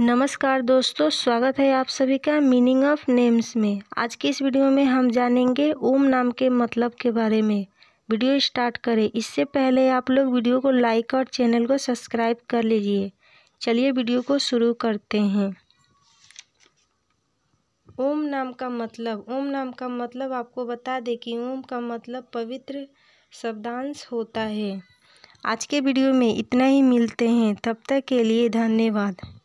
नमस्कार दोस्तों स्वागत है आप सभी का मीनिंग ऑफ नेम्स में आज की इस वीडियो में हम जानेंगे ओम नाम के मतलब के बारे में वीडियो स्टार्ट करें इससे पहले आप लोग वीडियो को लाइक और चैनल को सब्सक्राइब कर लीजिए चलिए वीडियो को शुरू करते हैं ओम नाम का मतलब ओम नाम का मतलब आपको बता दें कि ओम का मतलब पवित्र शब्दांश होता है आज के वीडियो में इतना ही मिलते हैं तब तक के लिए धन्यवाद